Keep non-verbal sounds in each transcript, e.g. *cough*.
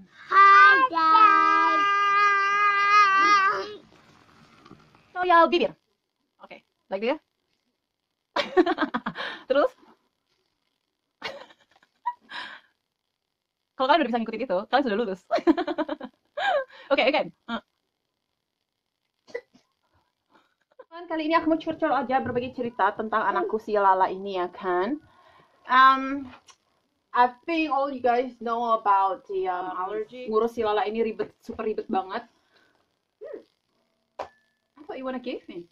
Hi guys. Royal bibir. Oke, okay. like dia. Terus? Kalau kalian udah bisa ngikutin itu, kalian sudah lulus. *laughs* Oke, okay, again. Uh. Kan kali ini aku mau curcol aja berbagi cerita tentang anakku si Lala ini ya kan. Um, I think all you guys know about the um, allergy. Ngurus si Lala ini ribet, super ribet banget. Hmm. I thought you wanna give me.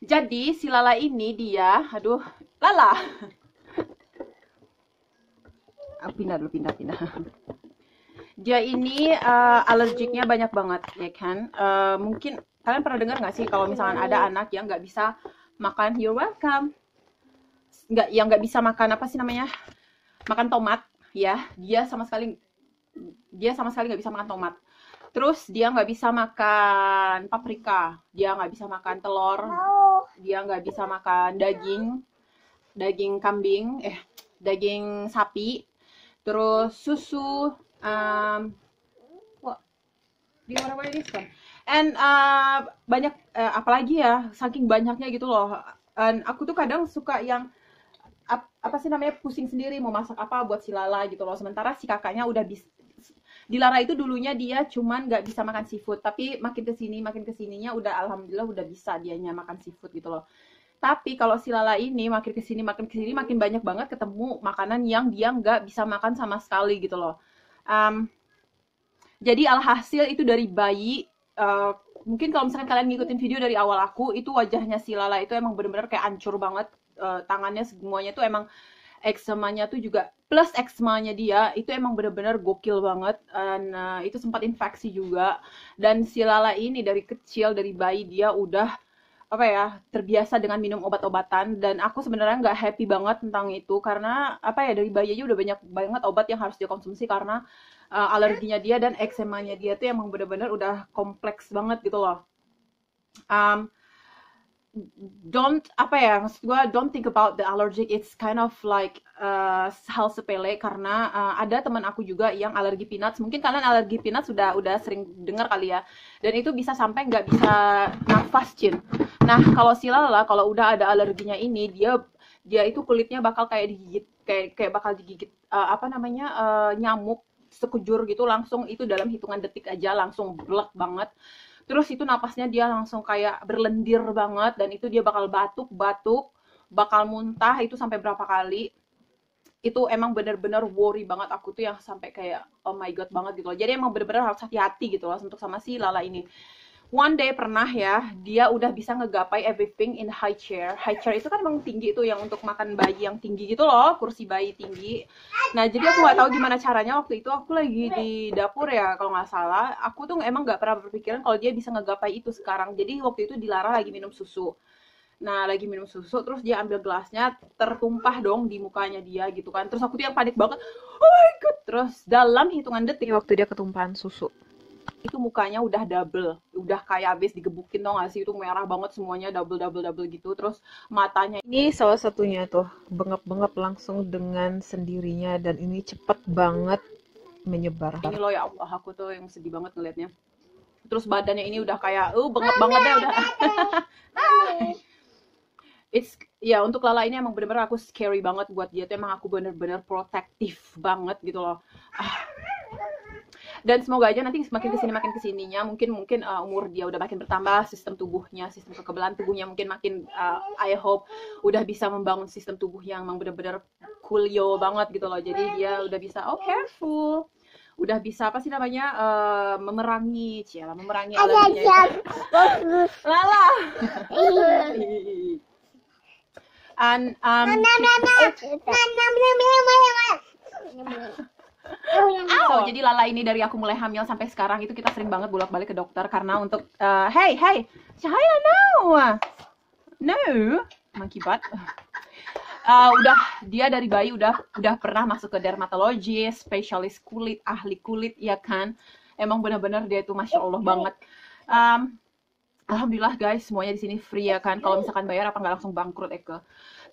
Jadi si Lala ini dia, aduh, Lala. *laughs* pindah dulu, pindah, pindah. Dia ini uh, alergiknya banyak banget, ya kan? Uh, mungkin kalian pernah dengar nggak sih kalau misalkan ada hmm. anak yang nggak bisa makan? You're welcome nggak yang nggak bisa makan apa sih namanya makan tomat ya dia sama sekali dia sama sekali nggak bisa makan tomat terus dia nggak bisa makan paprika dia nggak bisa makan telur dia nggak bisa makan daging daging kambing eh daging sapi terus susu um, di warna ini kan and uh, banyak uh, apalagi ya saking banyaknya gitu loh and aku tuh kadang suka yang apa sih namanya pusing sendiri mau masak apa buat si Lala gitu loh sementara si kakaknya udah di Dilara itu dulunya dia cuman nggak bisa makan seafood tapi makin kesini makin kesininya udah alhamdulillah udah bisa dianya makan seafood gitu loh tapi kalau si Lala ini makin kesini makin kesini makin banyak banget ketemu makanan yang dia nggak bisa makan sama sekali gitu loh um, jadi alhasil itu dari bayi uh, mungkin kalau misalkan kalian ngikutin video dari awal aku itu wajahnya si Lala itu emang bener-bener kayak ancur banget uh, tangannya semuanya tuh emang eksemanya tuh juga plus eksemanya dia itu emang bener-bener gokil banget dan uh, eh, itu sempat infeksi juga dan si Lala ini dari kecil dari bayi dia udah apa ya terbiasa dengan minum obat-obatan dan aku sebenarnya nggak happy banget tentang itu karena apa ya dari bayi aja udah banyak banget obat yang harus dikonsumsi karena uh, alerginya dia dan eksemanya dia tuh emang bener-bener udah kompleks banget gitu loh um, don't apa ya maksud gue don't think about the allergic it's kind of like uh, hal sepele karena uh, ada teman aku juga yang alergi peanuts mungkin kalian alergi peanuts sudah udah sering dengar kali ya dan itu bisa sampai nggak bisa nafas cin nah kalau lah kalau udah ada alerginya ini dia dia itu kulitnya bakal kayak digigit kayak kayak bakal digigit uh, apa namanya uh, nyamuk sekujur gitu langsung itu dalam hitungan detik aja langsung blek banget terus itu napasnya dia langsung kayak berlendir banget dan itu dia bakal batuk-batuk bakal muntah itu sampai berapa kali itu emang bener-bener worry banget aku tuh yang sampai kayak oh my god banget gitu loh jadi emang bener-bener harus hati-hati gitu loh untuk sama si Lala ini one day pernah ya dia udah bisa ngegapai everything in high chair high chair itu kan emang tinggi itu yang untuk makan bayi yang tinggi gitu loh kursi bayi tinggi nah jadi aku nggak tahu gimana caranya waktu itu aku lagi di dapur ya kalau nggak salah aku tuh emang nggak pernah berpikiran kalau dia bisa ngegapai itu sekarang jadi waktu itu Dilara lagi minum susu Nah, lagi minum susu, terus dia ambil gelasnya, tertumpah dong di mukanya dia gitu kan. Terus aku tuh yang panik banget, oh my god. Terus dalam hitungan detik waktu dia ketumpahan susu, itu mukanya udah double, udah kayak abis digebukin dong gak sih itu merah banget semuanya double double double gitu. Terus matanya ini salah satunya tuh bengap-bengap langsung dengan sendirinya dan ini cepet banget menyebar. Ini loh ya Allah aku tuh yang sedih banget ngelihatnya. Terus badannya ini udah kayak uh bengap banget deh ya, udah. *laughs* It's ya untuk Lala ini emang bener-bener aku scary banget buat dia tuh emang aku bener-bener protektif banget gitu loh. Ah dan semoga aja nanti semakin kesini makin kesininya mungkin mungkin uh, umur dia udah makin bertambah sistem tubuhnya sistem kekebalan tubuhnya mungkin makin uh, I hope udah bisa membangun sistem tubuh yang memang benar cool yo banget gitu loh jadi dia udah bisa oh careful udah bisa apa sih namanya uh, memerangi ciala memerangi alerginya *laughs* lala iya. *laughs* an um, eh, *laughs* Oh, jadi Lala ini dari aku mulai hamil sampai sekarang itu kita sering banget bolak-balik ke dokter karena untuk uh, hey hey Cahaya no no monkey butt uh, udah dia dari bayi udah udah pernah masuk ke dermatologi spesialis kulit, ahli kulit ya kan. Emang benar-benar dia itu masya Allah banget. Um, Alhamdulillah guys, semuanya di sini free ya kan. Kalau misalkan bayar apa nggak langsung bangkrut Eke. Eh,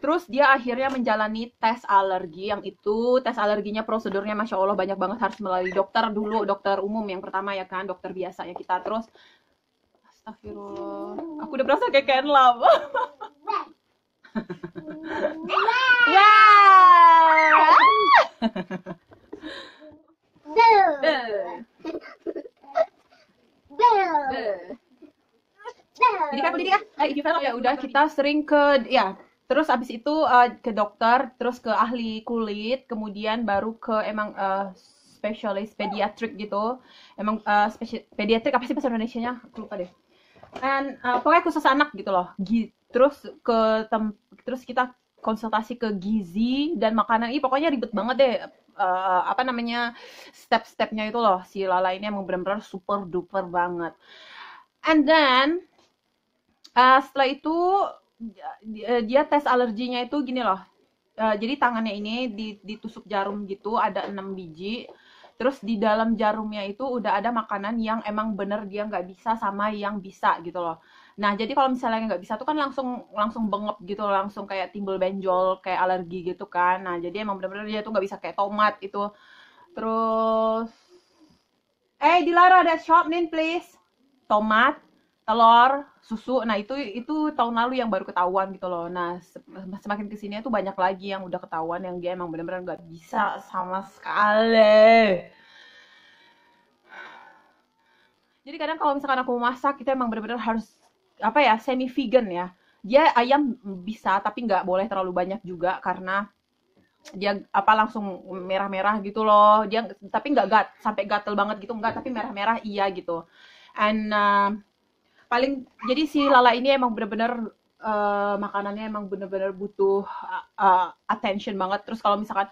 terus dia akhirnya menjalani tes alergi yang itu tes alerginya prosedurnya masya Allah banyak banget harus melalui dokter dulu dokter umum yang pertama ya kan dokter biasa ya kita terus Astagfirullah aku udah berasa kayak ken lama *laughs* Wow. *laughs* Eh. Eh. Jadi kan pendidikan, eh, eh, ya udah kita sering ke ya terus abis itu uh, ke dokter, terus ke ahli kulit, kemudian baru ke emang uh, spesialis pediatrik gitu. Emang uh, spesialis pediatrik apa sih bahasa Indonesia-nya? Aku lupa deh. And uh, pokoknya khusus anak gitu loh. G terus ke tem terus kita konsultasi ke gizi dan makanan. Ih pokoknya ribet banget deh uh, apa namanya step-stepnya itu loh si Lala ini emang benar-benar super duper banget. And then uh, setelah itu dia, dia tes alerginya itu gini loh uh, jadi tangannya ini ditusuk jarum gitu ada enam biji terus di dalam jarumnya itu udah ada makanan yang emang bener dia nggak bisa sama yang bisa gitu loh nah jadi kalau misalnya nggak bisa tuh kan langsung langsung bengep gitu loh, langsung kayak timbul benjol kayak alergi gitu kan nah jadi emang bener-bener dia tuh nggak bisa kayak tomat itu terus eh hey, Dilara ada shop nih please tomat telur susu nah itu itu tahun lalu yang baru ketahuan gitu loh nah semakin kesini tuh banyak lagi yang udah ketahuan yang dia emang bener-bener nggak bisa sama sekali jadi kadang kalau misalkan aku masak kita emang bener-bener harus apa ya semi vegan ya dia ayam bisa tapi nggak boleh terlalu banyak juga karena dia apa langsung merah-merah gitu loh dia tapi nggak gat sampai gatel banget gitu nggak tapi merah-merah iya gitu and uh, paling jadi si lala ini emang bener-bener uh, makanannya emang bener-bener butuh uh, attention banget terus kalau misalkan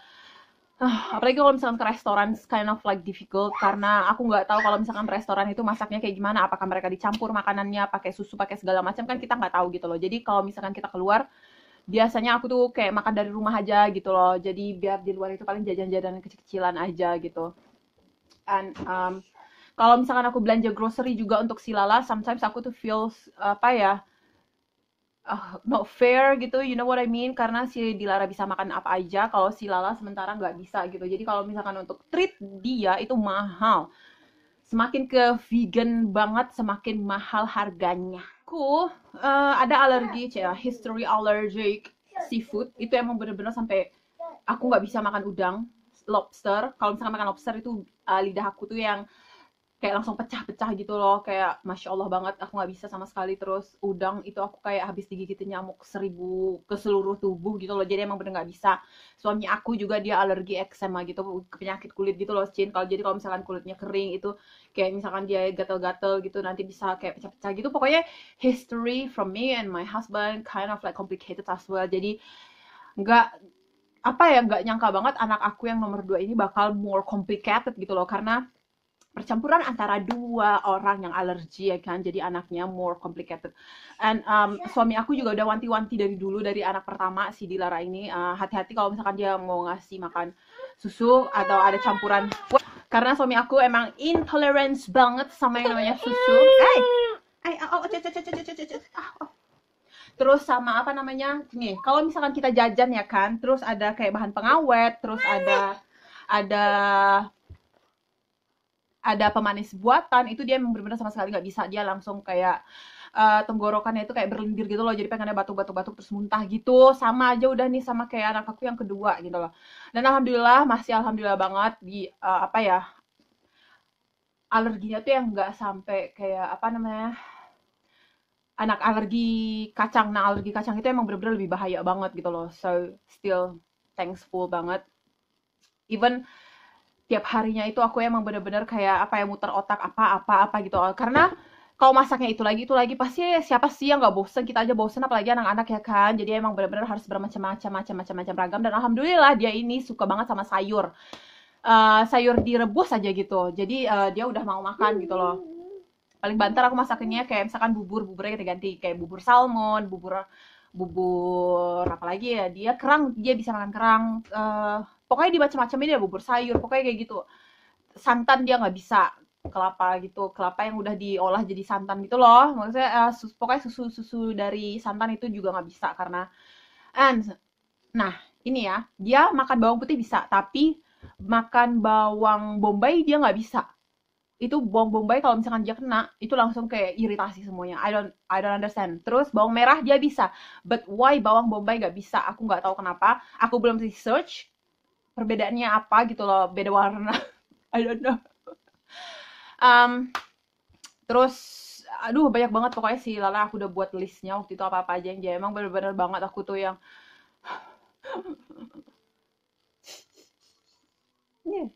uh, apalagi kalau misalkan ke restoran kind of like difficult karena aku nggak tahu kalau misalkan restoran itu masaknya kayak gimana apakah mereka dicampur makanannya pakai susu pakai segala macam kan kita nggak tahu gitu loh jadi kalau misalkan kita keluar biasanya aku tuh kayak makan dari rumah aja gitu loh jadi biar di luar itu paling jajan jajan kecil-kecilan aja gitu and um, kalau misalkan aku belanja grocery juga untuk si Lala sometimes aku tuh feels apa ya uh, not fair gitu you know what I mean karena si Dilara bisa makan apa aja kalau si Lala sementara nggak bisa gitu jadi kalau misalkan untuk treat dia itu mahal semakin ke vegan banget semakin mahal harganya aku uh, ada alergi ya history allergic seafood itu emang bener-bener sampai aku nggak bisa makan udang lobster kalau misalkan makan lobster itu uh, lidah aku tuh yang kayak langsung pecah-pecah gitu loh kayak masya Allah banget aku nggak bisa sama sekali terus udang itu aku kayak habis digigit nyamuk seribu ke seluruh tubuh gitu loh jadi emang bener nggak bisa suami aku juga dia alergi eksema gitu penyakit kulit gitu loh cint kalau jadi kalau misalkan kulitnya kering itu kayak misalkan dia gatel-gatel gitu nanti bisa kayak pecah-pecah gitu pokoknya history from me and my husband kind of like complicated as well jadi nggak apa ya nggak nyangka banget anak aku yang nomor dua ini bakal more complicated gitu loh karena percampuran antara dua orang yang alergi ya kan jadi anaknya more complicated and um, iya. suami aku juga udah wanti-wanti dari dulu dari anak pertama si Dilara ini hati uh, hati-hati kalau misalkan dia mau ngasih makan susu atau ada campuran karena suami aku emang intolerance banget sama yang namanya susu oh, oh, oh, oh, oh, terus sama apa namanya nih kalau misalkan kita jajan ya kan terus ada kayak bahan pengawet terus ada ada ada pemanis buatan itu dia memang benar-benar sama sekali nggak bisa dia langsung kayak uh, tenggorokannya itu kayak berlendir gitu loh jadi pengennya batuk-batuk-batuk terus muntah gitu sama aja udah nih sama kayak anak aku yang kedua gitu loh dan alhamdulillah masih alhamdulillah banget di uh, apa ya alerginya tuh yang nggak sampai kayak apa namanya anak alergi kacang nah alergi kacang itu emang bener-bener lebih bahaya banget gitu loh so still thankful banget even tiap harinya itu aku emang bener-bener kayak apa ya muter otak apa-apa apa gitu karena kalau masaknya itu lagi itu lagi pasti siapa sih yang nggak bosen kita aja bosen apalagi anak-anak ya kan jadi emang bener-bener harus bermacam-macam macam-macam macam ragam dan alhamdulillah dia ini suka banget sama sayur uh, sayur direbus aja gitu jadi uh, dia udah mau makan gitu loh paling banter aku masaknya kayak misalkan bubur buburnya kita ganti kayak bubur salmon bubur bubur apa lagi ya dia kerang dia bisa makan kerang uh, pokoknya di macam ini ya bubur sayur pokoknya kayak gitu santan dia nggak bisa kelapa gitu kelapa yang udah diolah jadi santan gitu loh maksudnya uh, sus, pokoknya susu susu dari santan itu juga nggak bisa karena and nah ini ya dia makan bawang putih bisa tapi makan bawang bombay dia nggak bisa itu bawang bombay kalau misalkan dia kena itu langsung kayak iritasi semuanya I don't I don't understand terus bawang merah dia bisa but why bawang bombay nggak bisa aku nggak tahu kenapa aku belum research perbedaannya apa gitu loh beda warna *laughs* I don't know um, terus aduh banyak banget pokoknya sih Lala aku udah buat listnya waktu itu apa-apa aja yang jadi emang bener-bener banget aku tuh yang *laughs* yeah.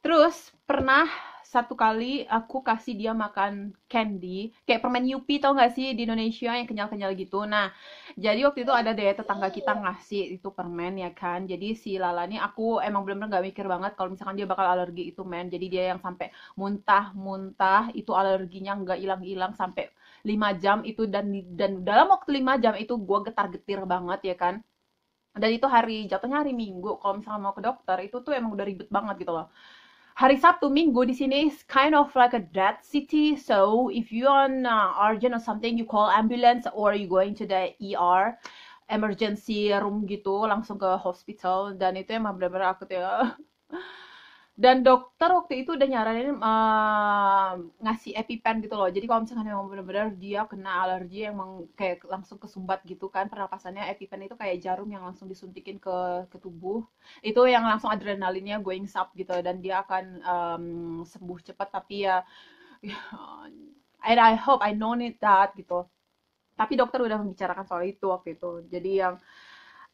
terus pernah satu kali aku kasih dia makan candy kayak permen Yupi tau gak sih di Indonesia yang kenyal-kenyal gitu nah jadi waktu itu ada deh tetangga kita oh. ngasih itu permen ya kan jadi si Lala nih aku emang belum bener gak mikir banget kalau misalkan dia bakal alergi itu men jadi dia yang sampai muntah-muntah itu alerginya gak hilang-hilang sampai 5 jam itu dan dan dalam waktu 5 jam itu gue getar-getir banget ya kan dan itu hari jatuhnya hari Minggu kalau misalnya mau ke dokter itu tuh emang udah ribet banget gitu loh hari Sabtu Minggu di sini is kind of like a dead city. So if you on uh, urgent or something, you call ambulance or you going to the ER emergency room gitu langsung ke hospital dan itu emang benar-benar aku tuh *laughs* dan dokter waktu itu udah nyaranin uh, ngasih epipen gitu loh jadi kalau misalnya memang benar-benar dia kena alergi emang kayak langsung kesumbat gitu kan pernapasannya epipen itu kayak jarum yang langsung disuntikin ke ke tubuh itu yang langsung adrenalinnya going up gitu dan dia akan um, sembuh cepat tapi ya, ya and I hope I know it that gitu tapi dokter udah membicarakan soal itu waktu itu jadi yang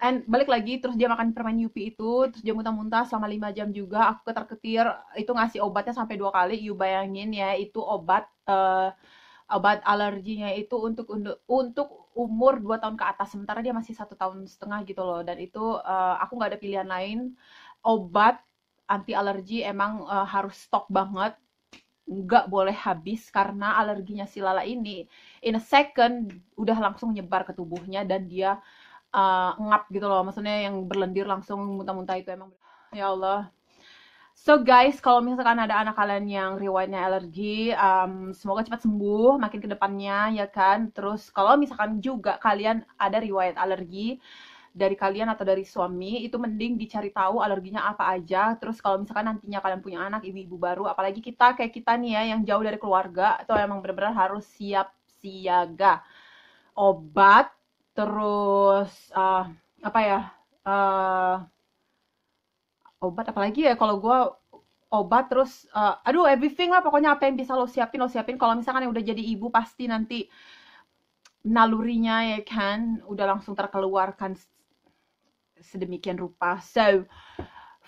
and balik lagi terus dia makan permen Yupi itu terus dia muntah-muntah selama 5 jam juga aku ketar-ketir itu ngasih obatnya sampai dua kali you bayangin ya itu obat uh, obat alerginya itu untuk untuk umur 2 tahun ke atas sementara dia masih satu tahun setengah gitu loh dan itu uh, aku nggak ada pilihan lain obat anti alergi emang uh, harus stok banget nggak boleh habis karena alerginya si Lala ini in a second udah langsung nyebar ke tubuhnya dan dia uh, ngap gitu loh maksudnya yang berlendir langsung muntah-muntah itu emang ya Allah So guys, kalau misalkan ada anak kalian yang riwayatnya alergi, um, semoga cepat sembuh, makin ke depannya ya kan. Terus kalau misalkan juga kalian ada riwayat alergi dari kalian atau dari suami, itu mending dicari tahu alerginya apa aja. Terus kalau misalkan nantinya kalian punya anak, ibu-ibu baru, apalagi kita kayak kita nih ya yang jauh dari keluarga, itu emang benar-benar harus siap siaga obat terus uh, apa ya uh, obat apalagi ya kalau gue obat terus uh, aduh everything lah pokoknya apa yang bisa lo siapin lo siapin kalau misalkan yang udah jadi ibu pasti nanti nalurinya ya kan udah langsung terkeluarkan sedemikian rupa so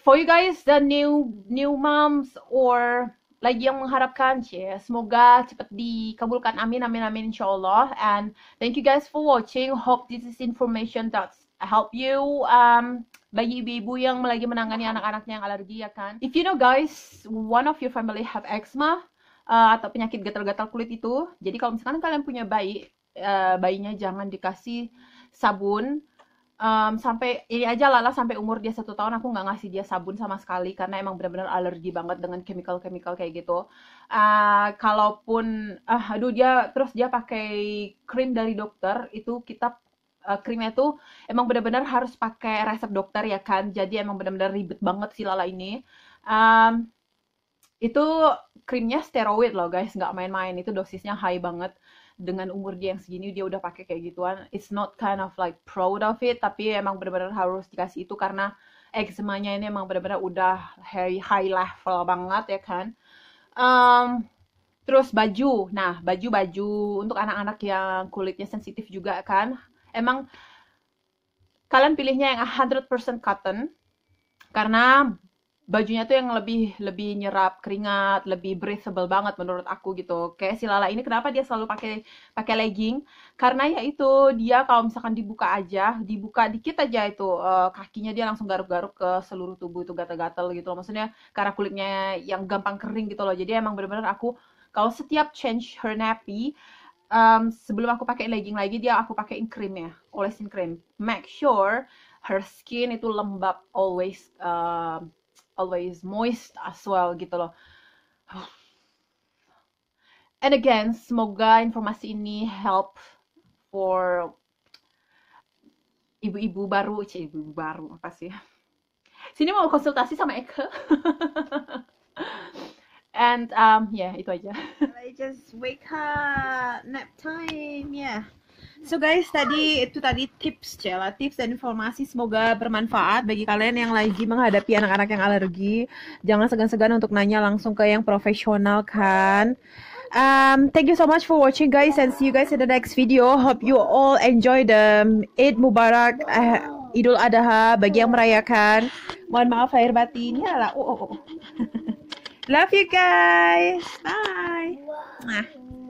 for you guys the new new moms or lagi yang mengharapkan cie. Semoga cepat dikabulkan. Amin, amin, amin, insyaallah. And thank you guys for watching. Hope this is information that help you. Um, bagi ibu-ibu yang lagi menangani anak-anaknya yang alergi ya kan. If you know guys, one of your family have eczema uh, atau penyakit gatal-gatal kulit itu. Jadi kalau misalkan kalian punya bayi, uh, bayinya jangan dikasih sabun um, sampai ini aja Lala sampai umur dia satu tahun aku nggak ngasih dia sabun sama sekali karena emang benar-benar alergi banget dengan chemical-chemical kayak gitu. Uh, kalaupun, uh, aduh dia terus dia pakai krim dari dokter itu kita uh, krimnya tuh emang benar-benar harus pakai resep dokter ya kan. Jadi emang benar-benar ribet banget si Lala ini. Um, itu krimnya steroid loh guys, nggak main-main. Itu dosisnya high banget dengan umur dia yang segini dia udah pakai kayak gituan it's not kind of like proud of it tapi emang benar-benar harus dikasih itu karena eksemanya ini emang benar-benar udah high, high level banget ya kan um, terus baju nah baju-baju untuk anak-anak yang kulitnya sensitif juga kan emang kalian pilihnya yang 100% cotton karena bajunya tuh yang lebih lebih nyerap keringat, lebih breathable banget menurut aku gitu. Kayak si Lala ini kenapa dia selalu pakai pakai legging? Karena ya itu dia kalau misalkan dibuka aja, dibuka dikit aja itu uh, kakinya dia langsung garuk-garuk ke seluruh tubuh itu gatel-gatel gitu loh. Maksudnya karena kulitnya yang gampang kering gitu loh. Jadi emang bener-bener aku kalau setiap change her nappy um, sebelum aku pakai legging lagi dia aku pakai krim ya, olesin krim. Make sure her skin itu lembab always uh, always moist as well gitu loh. And again, semoga informasi ini help for ibu-ibu baru, cik ibu-ibu baru apa sih? Sini mau konsultasi sama Eka. *laughs* And um, yeah, itu aja. I just wake up, nap time, yeah. So guys, tadi itu tadi tips Cella, tips dan informasi semoga bermanfaat bagi kalian yang lagi menghadapi anak-anak yang alergi. Jangan segan-segan untuk nanya langsung ke yang profesional kan. Um, thank you so much for watching guys and see you guys in the next video. Hope you all enjoy the Eid Mubarak uh, Idul Adha bagi yang merayakan. Mohon maaf lahir batin. Ya lah. Oh, oh, oh. *laughs* Love you guys. Bye. Nah.